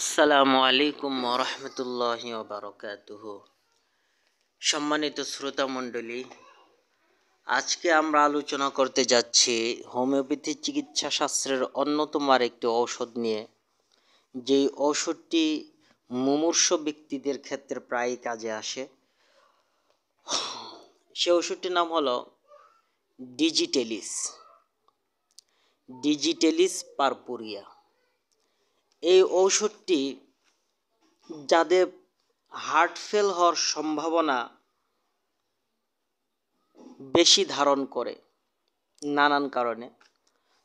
আসসালামু আলাইকুম রহমতুল্লাহ বারকাতুহ সম্মানিত শ্রোতা মণ্ডলী আজকে আমরা আলোচনা করতে যাচ্ছি হোমিওপ্যাথি চিকিৎসা শাস্ত্রের অন্যতম আরেকটি ঔষধ নিয়ে যেই ঔষধটি মুমূর্ষ ব্যক্তিদের ক্ষেত্রে প্রায় কাজে আসে সে ওষুধটির নাম হলো ডিজিটেলিস ডিজিটেলিস পারপুরিয়া এই ঔষধটি যাদের হার্ট ফেল হওয়ার সম্ভাবনা বেশি ধারণ করে নানান কারণে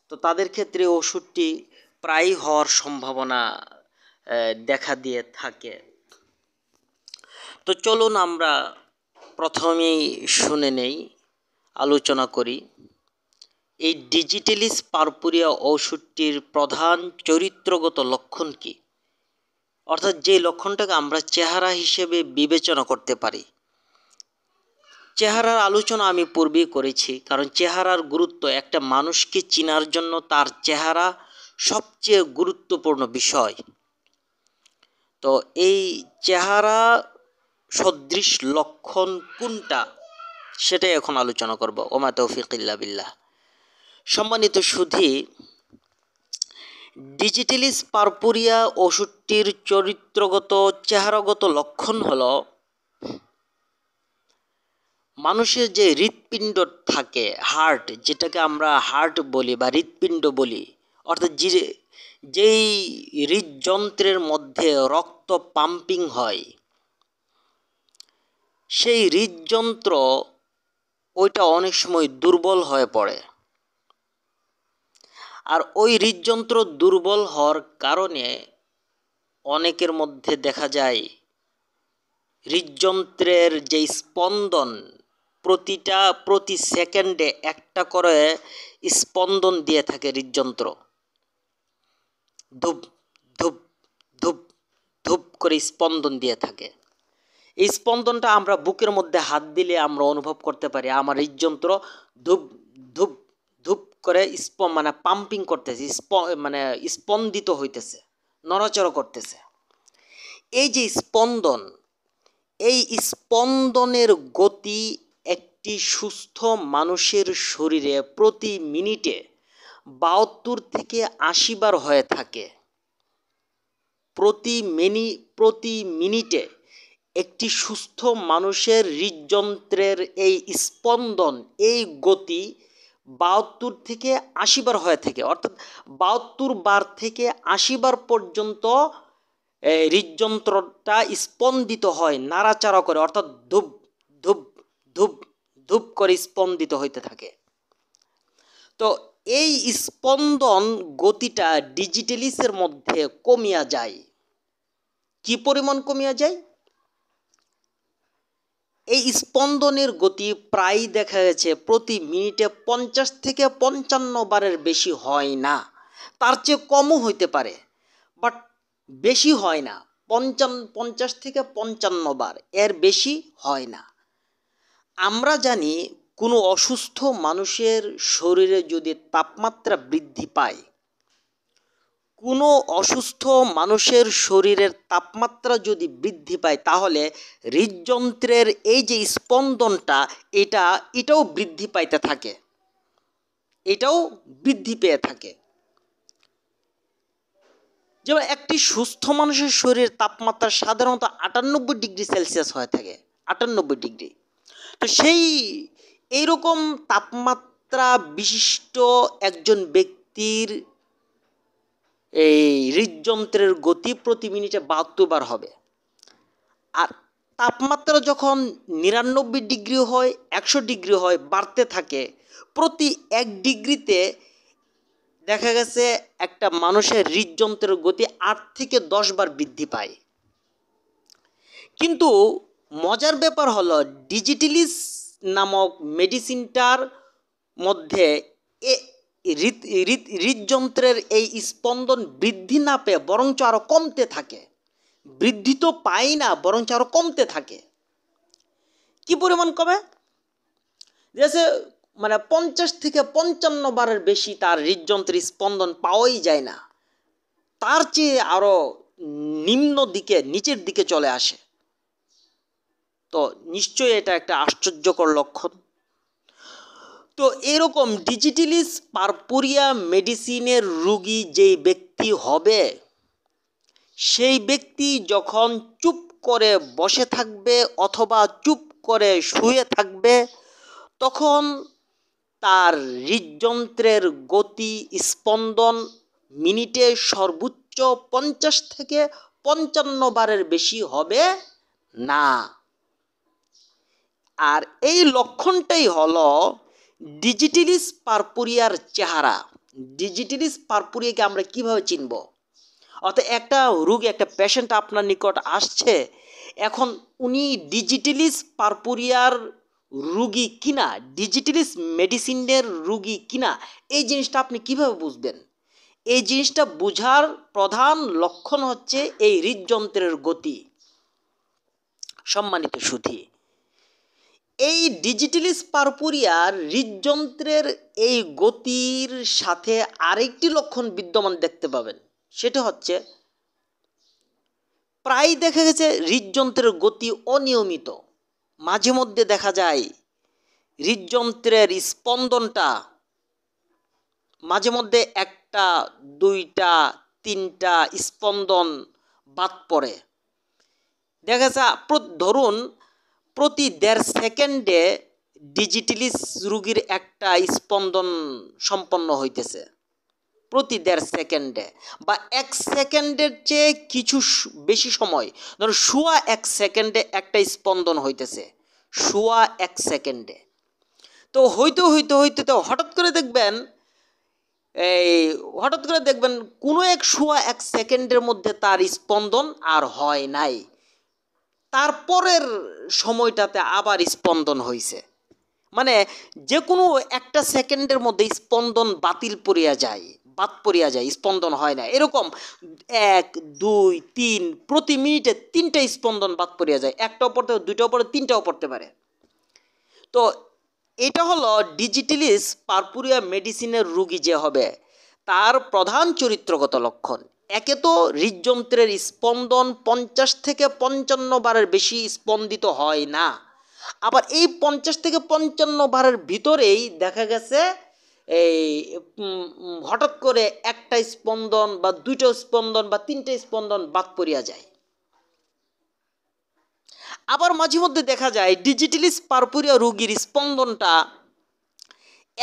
তো তাদের ক্ষেত্রে ওষুধটি প্রায় হওয়ার সম্ভাবনা দেখা দিয়ে থাকে তো চলুন আমরা প্রথমেই শুনে নেই আলোচনা করি এই ডিজিটালিস পারপুরিয়া ওষুধটির প্রধান চরিত্রগত লক্ষণ কি অর্থাৎ যে লক্ষণটাকে আমরা চেহারা হিসেবে বিবেচনা করতে পারি চেহারার আলোচনা আমি পূর্বেই করেছি কারণ চেহারার গুরুত্ব একটা মানুষকে চিনার জন্য তার চেহারা সবচেয়ে গুরুত্বপূর্ণ বিষয় তো এই চেহারা সদৃশ লক্ষণ কোনটা সেটাই এখন আলোচনা করব ওমা তৌফিকিল্লা বিল্লাহ সম্মানিত সুধী ডিজিটালিস পারপুরিয়া ওষুধটির চরিত্রগত চেহারাগত লক্ষণ হল মানুষের যে হৃৎপিণ্ড থাকে হার্ট যেটাকে আমরা হার্ট বলি বা হৃৎপিণ্ড বলি অর্থাৎ যে যেই হৃদযন্ত্রের মধ্যে রক্ত পাম্পিং হয় সেই হৃদযন্ত্র ওইটা অনেক সময় দুর্বল হয়ে পড়ে আর ওই হৃদযন্ত্র দুর্বল হওয়ার কারণে অনেকের মধ্যে দেখা যায় হৃদযন্ত্রের যে স্পন্দন প্রতিটা প্রতি সেকেন্ডে একটা করে স্পন্দন দিয়ে থাকে হৃদযন্ত্র ধূপ ধূপ ধূপ ধূপ করে স্পন্দন দিয়ে থাকে এই স্পন্দনটা আমরা বুকের মধ্যে হাত দিলে আমরা অনুভব করতে পারি আমার হৃদযন্ত্র ধূপ করে স্প মানে পাম্পিং করতেছে স্প মানে স্পন্দিত হইতেছে নড়াচড় করতেছে এই যে স্পন্দন এই স্পন্দনের গতি একটি সুস্থ মানুষের শরীরে প্রতি মিনিটে বাহাত্তর থেকে আশি বার হয়ে থাকে প্রতি মিনি প্রতি মিনিটে একটি সুস্থ মানুষের হৃদযন্ত্রের এই স্পন্দন এই গতি বাহাত্তর থেকে আশিবার হয়ে থাকে অর্থাৎ বাহাত্তর বার থেকে আশিবার পর্যন্ত হৃদযন্ত্রটা স্পন্দিত হয় নাড়াচাড়া করে অর্থাৎ ধূপ ধূপ ধূপ ধূপ করে স্পন্দিত হইতে থাকে তো এই স্পন্দন গতিটা ডিজিটালিসের মধ্যে কমিয়া যায় কি পরিমাণ কমিয়া যায় এই স্পন্দনের গতি প্রায় দেখা গেছে প্রতি মিনিটে পঞ্চাশ থেকে পঞ্চান্ন বারের বেশি হয় না তার চেয়ে কমও হইতে পারে বাট বেশি হয় না পঞ্চান পঞ্চাশ থেকে পঞ্চান্ন বার এর বেশি হয় না আমরা জানি কোনো অসুস্থ মানুষের শরীরে যদি তাপমাত্রা বৃদ্ধি পায় কোনো অসুস্থ মানুষের শরীরের তাপমাত্রা যদি বৃদ্ধি পায় তাহলে হৃদযন্ত্রের এই যে স্পন্দনটা এটা এটাও বৃদ্ধি পাইতে থাকে এটাও বৃদ্ধি পেয়ে থাকে যেমন একটি সুস্থ মানুষের শরীরের তাপমাত্রা সাধারণত আটানব্বই ডিগ্রি সেলসিয়াস হয়ে থাকে আটানব্বই ডিগ্রি তো সেই এইরকম তাপমাত্রা বিশিষ্ট একজন ব্যক্তির এই হৃদযন্ত্রের গতি প্রতি মিনিটে বাহাত্তর বার হবে আর তাপমাত্রা যখন নিরানব্বই ডিগ্রি হয় একশো ডিগ্রি হয় বাড়তে থাকে প্রতি এক ডিগ্রিতে দেখা গেছে একটা মানুষের হৃদযন্ত্রের গতি আট থেকে দশ বার বৃদ্ধি পায় কিন্তু মজার ব্যাপার হলো ডিজিটালিস নামক মেডিসিনটার মধ্যে এ হৃদযন্ত্রের এই স্পন্দন বৃদ্ধি না পেয়ে বরঞ্চ আরও কমতে থাকে বৃদ্ধি তো পাই না বরঞ্চ আরও কমতে থাকে কি পরিমাণ কমে যে মানে পঞ্চাশ থেকে পঞ্চান্ন বারের বেশি তার হৃদযন্ত্রের স্পন্দন পাওয়াই যায় না তার চেয়ে আরও নিম্ন দিকে নিচের দিকে চলে আসে তো নিশ্চয়ই এটা একটা আশ্চর্যকর লক্ষণ তো এরকম ডিজিটালিস পারপুরিয়া মেডিসিনের রুগী যেই ব্যক্তি হবে সেই ব্যক্তি যখন চুপ করে বসে থাকবে অথবা চুপ করে শুয়ে থাকবে তখন তার হৃদযন্ত্রের গতি স্পন্দন মিনিটে সর্বোচ্চ পঞ্চাশ থেকে পঞ্চান্ন বারের বেশি হবে না আর এই লক্ষণটাই হলো ডিজিটালিস পারপুরিয়ার চেহারা ডিজিটালিস পারপুরিয়াকে আমরা কিভাবে চিনব অর্থাৎ একটা রোগী একটা পেশেন্ট আপনার নিকট আসছে এখন উনি ডিজিটালিস পারপুরিয়ার রুগী কিনা ডিজিটালিস মেডিসিনের রুগী কিনা এই জিনিসটা আপনি কিভাবে বুঝবেন এই জিনিসটা বোঝার প্রধান লক্ষণ হচ্ছে এই হৃদযন্ত্রের গতি সম্মানিত সুধী এই ডিজিটালিস পারপুরিয়ার হৃদযন্ত্রের এই গতির সাথে আরেকটি লক্ষণ বিদ্যমান দেখতে পাবেন সেটা হচ্ছে প্রায় দেখা গেছে হৃদযন্ত্রের গতি অনিয়মিত মাঝে মধ্যে দেখা যায় হৃদযন্ত্রের স্পন্দনটা মাঝে মধ্যে একটা দুইটা তিনটা স্পন্দন বাদ পড়ে দেখা যাচ্ছে ধরুন প্রতি দেড় সেকেন্ডে ডিজিটালি রুগীর একটা স্পন্দন সম্পন্ন হইতেছে প্রতি দেড় সেকেন্ডে বা এক সেকেন্ডের চেয়ে কিছু বেশি সময় ধরো শুয়া এক সেকেন্ডে একটা স্পন্দন হইতেছে শুয়া এক সেকেন্ডে তো হইতে হইতে হইতে তো হঠাৎ করে দেখবেন এই হঠাৎ করে দেখবেন কোনো এক শুয়া এক সেকেন্ডের মধ্যে তার স্পন্দন আর হয় নাই তারপরের সময়টাতে আবার স্পন্দন হয়েছে মানে যে কোনো একটা সেকেন্ডের মধ্যে স্পন্দন বাতিল পড়িয়া যায় বাদ পড়িয়া যায় স্পন্দন হয় না এরকম এক দুই তিন প্রতি মিনিটে তিনটা স্পন্দন বাদ পড়িয়া যায় ওপর পড়তে দুইটাও পড়ে তিনটাও পড়তে পারে তো এটা হলো ডিজিটালিস পারপুরিয়া মেডিসিনের রুগী যে হবে তার প্রধান চরিত্রগত লক্ষণ একে তো হৃদযন্ত্রের স্পন্দন পঞ্চাশ থেকে পঞ্চান্ন বারের বেশি স্পন্দিত হয় না আবার এই পঞ্চাশ থেকে পঞ্চান্ন বারের ভিতরেই দেখা গেছে এই হঠাৎ করে একটা স্পন্দন বা দুইটা স্পন্দন বা তিনটা স্পন্দন বাদ পড়িয়া যায় আবার মাঝে মধ্যে দেখা যায় ডিজিটালিস পারপুরিয়া রোগীর স্পন্দনটা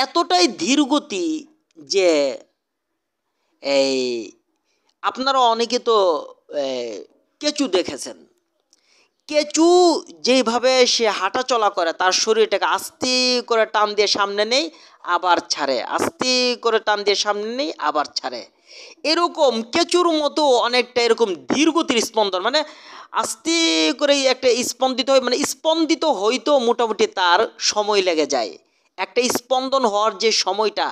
এতটাই ধীরগতি যে এই আপনারা অনেকে তো কেঁচু দেখেছেন কেঁচু যেইভাবে সে হাঁটা চলা করে তার শরীরটাকে আস্তে করে টান দিয়ে সামনে নেই আবার ছাড়ে আস্তে করে টান দিয়ে সামনে নেই আবার ছাড়ে এরকম কেঁচুর মতো অনেকটা এরকম ধীরগতির স্পন্দন মানে আস্তে করে একটা স্পন্দিত হয় মানে স্পন্দিত হইতো মোটামুটি তার সময় লেগে যায় একটা স্পন্দন হওয়ার যে সময়টা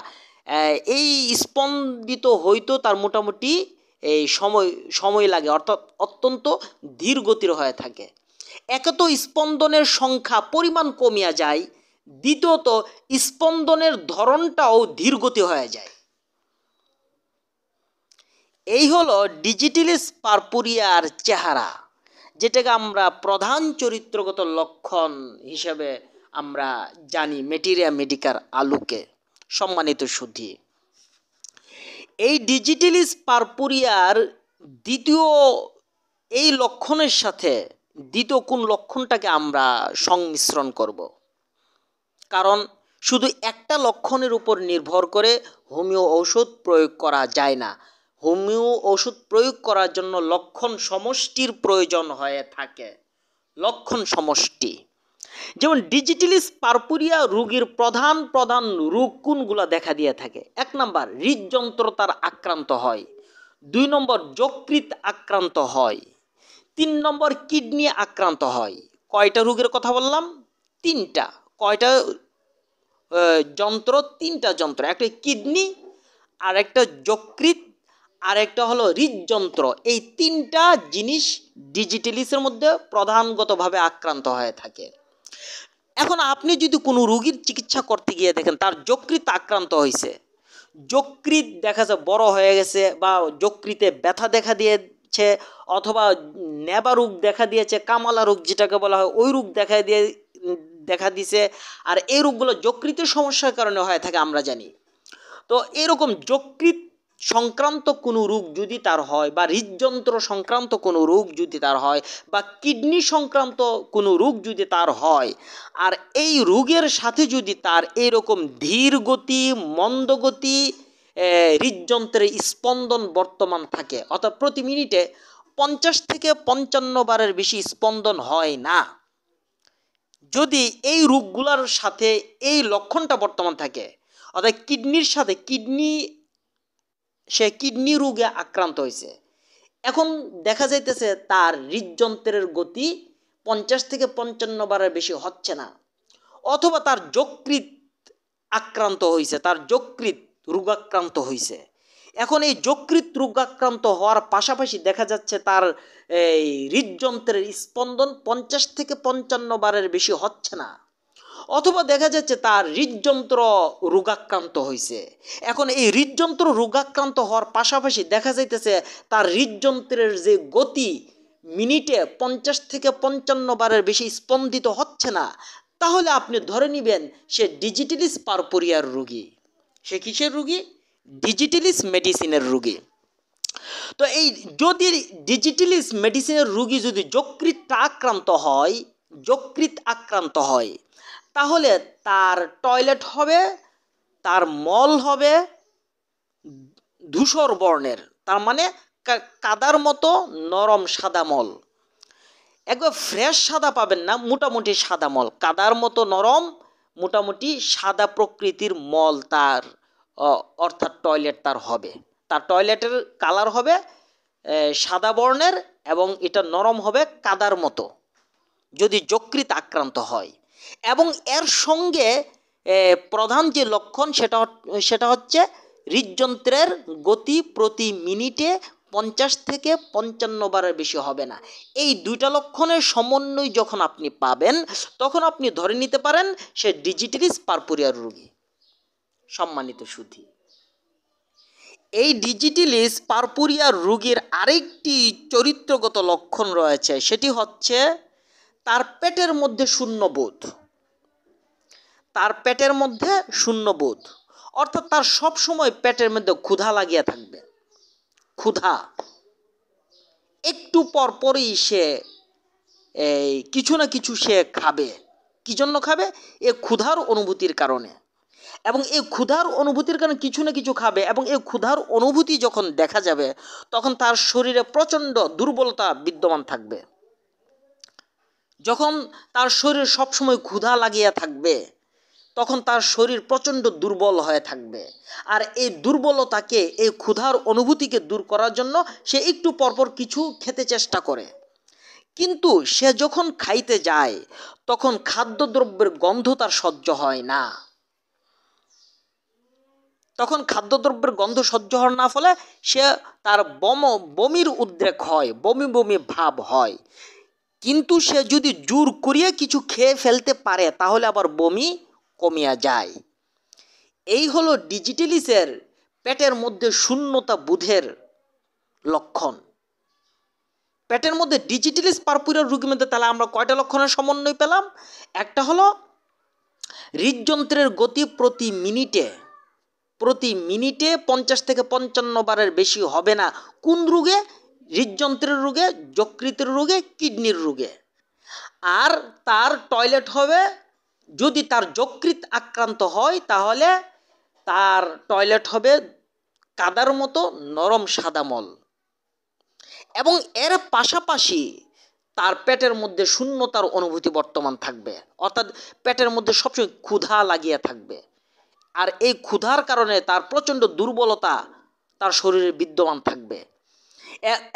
এই স্পন্দিত হইতো তার মোটামুটি এই সময় সময় লাগে অর্থাৎ অত্যন্ত ধীর গতির হয়ে থাকে একত স্পন্দনের সংখ্যা পরিমাণ কমিয়া যায় দ্বিতীয়ত স্পন্দনের ধরনটাও ধীরগতি হয়ে যায় এই হলো ডিজিটালিস পারপুরিয়ার চেহারা যেটাকে আমরা প্রধান চরিত্রগত লক্ষণ হিসেবে আমরা জানি মেটেরিয়া মেডিকার আলুকে সম্মানিত সুধী এই ডিজিটালিস পারপুরিয়ার দ্বিতীয় এই লক্ষণের সাথে দ্বিতীয় কোন লক্ষণটাকে আমরা সংমিশ্রণ করব কারণ শুধু একটা লক্ষণের উপর নির্ভর করে হোমিও ঔষধ প্রয়োগ করা যায় না হোমিও ওষুধ প্রয়োগ করার জন্য লক্ষণ সমষ্টির প্রয়োজন হয়ে থাকে লক্ষণ সমষ্টি যেমন ডিজিটালিস পারপুরিয়া রোগীর প্রধান প্রধান রোগ কোনগুলো দেখা দিয়ে থাকে এক নম্বর হৃদযন্ত্রতার আক্রান্ত হয় দুই নম্বর যকৃত আক্রান্ত হয় তিন নম্বর কিডনি আক্রান্ত হয় কয়টা রোগের কথা বললাম তিনটা কয়টা যন্ত্র তিনটা যন্ত্র একটা কিডনি আর একটা যকৃত আর একটা হলো হৃদযন্ত্র এই তিনটা জিনিস ডিজিটালিসের মধ্যে প্রধানগতভাবে আক্রান্ত হয়ে থাকে এখন আপনি যদি কোনো রুগীর চিকিৎসা করতে গিয়ে দেখেন তার যকৃত আক্রান্ত হয়েছে যকৃত দেখা যায় বড় হয়ে গেছে বা যকৃতে ব্যথা দেখা দিয়েছে অথবা নেবা রোগ দেখা দিয়েছে কামলা রোগ যেটাকে বলা হয় ওই রোগ দেখা দিয়ে দেখা দিছে আর এই রোগগুলো যকৃতের সমস্যার কারণে হয়ে থাকে আমরা জানি তো এরকম যকৃত সংক্রান্ত কোনো রোগ যদি তার হয় বা হৃদযন্ত্র সংক্রান্ত কোনো রোগ যদি তার হয় বা কিডনি সংক্রান্ত কোনো রোগ যদি তার হয় আর এই রোগের সাথে যদি তার এরকম ধীর গতি মন্দগতি হৃদযন্ত্রে স্পন্দন বর্তমান থাকে অর্থাৎ প্রতি মিনিটে পঞ্চাশ থেকে পঞ্চান্ন বারের বেশি স্পন্দন হয় না যদি এই রোগগুলোর সাথে এই লক্ষণটা বর্তমান থাকে অর্থাৎ কিডনির সাথে কিডনি সে কিডনি রোগে আক্রান্ত হয়েছে এখন দেখা যাইতেছে তার হৃদযন্ত্রের গতি পঞ্চাশ থেকে পঞ্চান্ন বারের বেশি হচ্ছে না অথবা তার যকৃত আক্রান্ত হয়েছে তার যকৃত রোগাক্রান্ত হয়েছে এখন এই যকৃত রোগাক্রান্ত হওয়ার পাশাপাশি দেখা যাচ্ছে তার এই হৃদযন্ত্রের স্পন্দন পঞ্চাশ থেকে পঞ্চান্ন বারের বেশি হচ্ছে না অথবা দেখা যাচ্ছে তার হৃদযন্ত্র রোগাক্রান্ত হয়েছে এখন এই হৃদযন্ত্র রোগাক্রান্ত হওয়ার পাশাপাশি দেখা যাইতেছে তার হৃদযন্ত্রের যে গতি মিনিটে পঞ্চাশ থেকে পঞ্চান্ন বারের বেশি স্পন্দিত হচ্ছে না তাহলে আপনি ধরে নেবেন সে ডিজিটালিস পারপোরিয়ার রুগী সে কিসের রুগী ডিজিটালিস মেডিসিনের রুগী তো এই যদি ডিজিটালিস মেডিসিনের রুগী যদি যকৃতটা আক্রান্ত হয় যকৃত আক্রান্ত হয় তাহলে তার টয়লেট হবে তার মল হবে ধূসর বর্ণের তার মানে কাদার মতো নরম সাদা মল একবার ফ্রেশ সাদা পাবেন না মোটামুটি সাদা মল কাদার মতো নরম মোটামুটি সাদা প্রকৃতির মল তার অর্থাৎ টয়লেট তার হবে তার টয়লেটের কালার হবে সাদা বর্ণের এবং এটা নরম হবে কাদার মতো যদি যকৃত আক্রান্ত হয় এবং এর সঙ্গে প্রধান যে লক্ষণ সেটা সেটা হচ্ছে হৃদযন্ত্রের গতি প্রতি মিনিটে পঞ্চাশ থেকে পঞ্চান্ন বারের বেশি হবে না এই দুইটা লক্ষণের সমন্বয় যখন আপনি পাবেন তখন আপনি ধরে নিতে পারেন সে ডিজিটালিস পারপুরিয়ার রোগী সম্মানিত সুধী এই ডিজিটালিস পারপুরিয়ার রোগীর আরেকটি চরিত্রগত লক্ষণ রয়েছে সেটি হচ্ছে তার পেটের মধ্যে শূন্যবোধ তার পেটের মধ্যে শূন্যবোধ অর্থাৎ তার সব সময় পেটের মধ্যে ক্ষুধা লাগিয়া থাকবে ক্ষুধা একটু পর পরই সে এই কিছু না কিছু সে খাবে কি জন্য খাবে এ ক্ষুধার অনুভূতির কারণে এবং এই ক্ষুধার অনুভূতির কারণে কিছু না কিছু খাবে এবং এই ক্ষুধার অনুভূতি যখন দেখা যাবে তখন তার শরীরে প্রচণ্ড দুর্বলতা বিদ্যমান থাকবে যখন তার শরীর সবসময় ক্ষুধা লাগিয়া থাকবে তখন তার শরীর প্রচণ্ড দুর্বল হয়ে থাকবে আর এই দুর্বলতাকে এই ক্ষুধার অনুভূতিকে দূর করার জন্য সে একটু পরপর কিছু খেতে চেষ্টা করে কিন্তু সে যখন খাইতে যায় তখন খাদ্যদ্রব্যের গন্ধ তার সহ্য হয় না তখন খাদ্যদ্রব্যের গন্ধ সহ্য হওয়ার না ফলে সে তার বম বমির উদ্রেক হয় বমি বমি ভাব হয় কিন্তু সে যদি জোর করিয়া কিছু খেয়ে ফেলতে পারে তাহলে আবার বমি কমিয়া যায় এই হলো ডিজিটালিসের পেটের মধ্যে শূন্যতা বুধের লক্ষণ পেটের মধ্যে ডিজিটালিস পারপুরের রুগী মধ্যে তাহলে আমরা কয়টা লক্ষণের সমন্বয় পেলাম একটা হলো হৃদযন্ত্রের গতি প্রতি মিনিটে প্রতি মিনিটে পঞ্চাশ থেকে পঞ্চান্ন বারের বেশি হবে না কোন রোগে হৃদযন্ত্রের রোগে যকৃতের রোগে কিডনির রোগে আর তার টয়লেট হবে যদি তার যকৃত আক্রান্ত হয় তাহলে তার টয়লেট হবে কাদার মতো নরম সাদামল এবং এর পাশাপাশি তার পেটের মধ্যে শূন্যতার অনুভূতি বর্তমান থাকবে অর্থাৎ পেটের মধ্যে সবসময় ক্ষুধা লাগিয়ে থাকবে আর এই ক্ষুধার কারণে তার প্রচণ্ড দুর্বলতা তার শরীরে বিদ্যমান থাকবে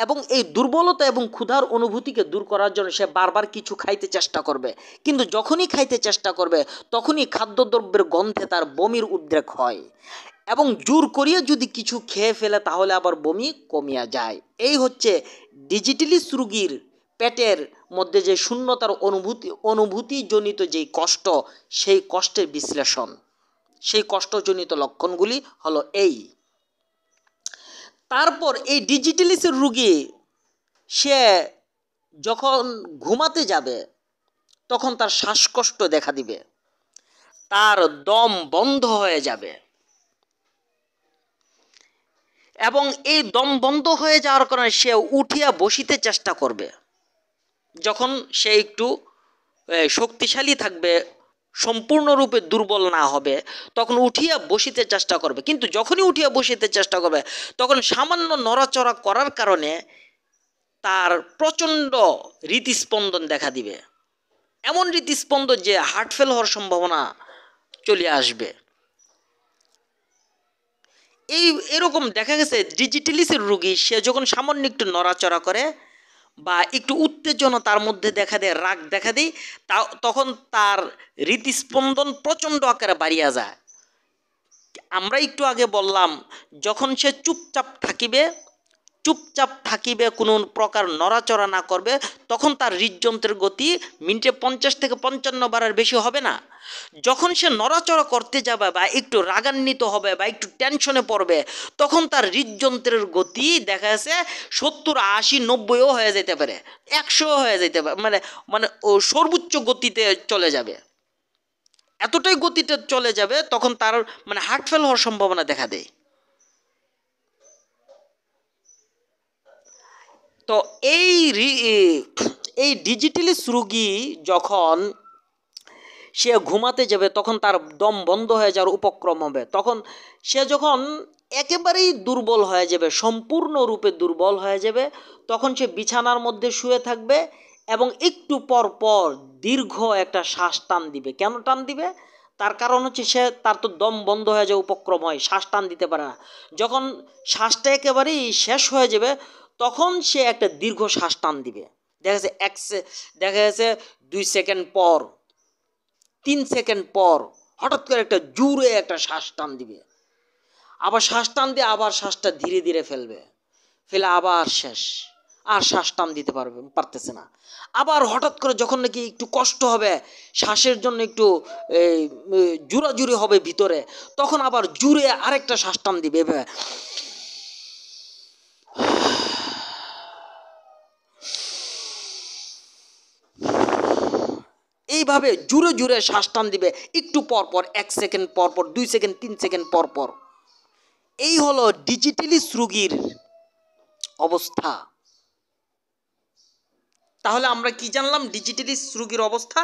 এবং এই দুর্বলতা এবং ক্ষুধার অনুভূতিকে দূর করার জন্য সে বারবার কিছু খাইতে চেষ্টা করবে কিন্তু যখনই খাইতে চেষ্টা করবে তখনই খাদ্যদ্রব্যের গন্ধে তার বমির উদ্রেক হয় এবং জোর করিয়ে যদি কিছু খেয়ে ফেলে তাহলে আবার বমি কমিয়া যায় এই হচ্ছে ডিজিটালিস রুগীর পেটের মধ্যে যে শূন্যতার অনুভূতি অনুভূতিজনিত যেই কষ্ট সেই কষ্টের বিশ্লেষণ সেই কষ্টজনিত লক্ষণগুলি হলো এই তারপর এই ডিজিটালিসের রুগী সে যখন ঘুমাতে যাবে তখন তার শ্বাসকষ্ট দেখা দিবে তার দম বন্ধ হয়ে যাবে এবং এই দম বন্ধ হয়ে যাওয়ার কারণে সে উঠিয়া বসিতে চেষ্টা করবে যখন সে একটু শক্তিশালী থাকবে সম্পূর্ণরূপে দুর্বল না হবে তখন উঠিয়া বসিতে চেষ্টা করবে কিন্তু যখনই উঠিয়া বসিতে চেষ্টা করবে তখন সামান্য নড়াচড়া করার কারণে তার প্রচণ্ড হৃতস্পন্দন দেখা দিবে এমন হৃতস্পন্দন যে হার্ট ফেল হওয়ার সম্ভাবনা চলে আসবে এই এরকম দেখা গেছে ডিজিটালিসের রুগী সে যখন সামান্য একটু নড়াচড়া করে বা একটু উত্তেজনা তার মধ্যে দেখা দেয় রাগ দেখা দেয় তা তখন তার হৃদস্পন্দন প্রচণ্ড আকারে বাড়িয়া যায় আমরা একটু আগে বললাম যখন সে চুপচাপ থাকিবে চুপচাপ থাকিবে কোনো প্রকার নড়াচড়া না করবে তখন তার হৃদযন্ত্রের গতি মিনিটে পঞ্চাশ থেকে পঞ্চান্ন বারের বেশি হবে না যখন সে নড়াচড়া করতে যাবে বা একটু রাগান্বিত হবে বা একটু টেনশনে পড়বে তখন তার হৃদযন্ত্রের গতি দেখা যাচ্ছে সত্তর আশি নব্বইও হয়ে যেতে পারে একশো হয়ে যেতে পারে মানে মানে ও সর্বোচ্চ গতিতে চলে যাবে এতটাই গতিতে চলে যাবে তখন তার মানে হার্ট ফেল হওয়ার সম্ভাবনা দেখা দেয় তো এই এই ডিজিটাল রুগী যখন সে ঘুমাতে যাবে তখন তার দম বন্ধ হয়ে যাওয়ার উপক্রম হবে তখন সে যখন একেবারেই দুর্বল হয়ে যাবে সম্পূর্ণরূপে দুর্বল হয়ে যাবে তখন সে বিছানার মধ্যে শুয়ে থাকবে এবং একটু পর পর দীর্ঘ একটা শ্বাস টান দিবে কেন টান দিবে তার কারণ হচ্ছে সে তার তো দম বন্ধ হয়ে যাওয়া উপক্রম হয় শ্বাস টান দিতে পারে না যখন শ্বাসটা একেবারেই শেষ হয়ে যাবে তখন সে একটা দীর্ঘ শ্বাস টান দিবে দেখা যাচ্ছে এক দেখা যাচ্ছে দুই সেকেন্ড পর তিন সেকেন্ড পর হঠাৎ করে একটা জুড়ে একটা শ্বাস টান দিবে আবার শ্বাস টান দিয়ে আবার শ্বাসটা ধীরে ধীরে ফেলবে ফেলে আবার শেষ আর শ্বাস টান দিতে পারবে পারতেছে না আবার হঠাৎ করে যখন নাকি একটু কষ্ট হবে শ্বাসের জন্য একটু জুড়াজুড়ি হবে ভিতরে তখন আবার জুড়ে আরেকটা শ্বাস টান দিবে এভাবে এইভাবে জুড়ে জুড়ে শ্বাস টান দিবে একটু পর পর এক সেকেন্ড পর পর দুই সেকেন্ড তিন সেকেন্ড পর পর এই হলো ডিজিটালিস রুগীর অবস্থা তাহলে আমরা কি জানলাম ডিজিটালিস রুগীর অবস্থা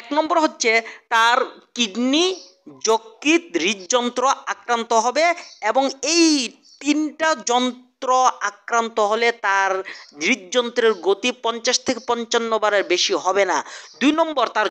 এক নম্বর হচ্ছে তার কিডনি যকৃত হৃদযন্ত্র আক্রান্ত হবে এবং এই তিনটা যন্ত্র সূত্র আক্রান্ত হলে তার হৃদযন্ত্রের গতি পঞ্চাশ থেকে পঞ্চান্ন বারের বেশি হবে না দুই নম্বর তার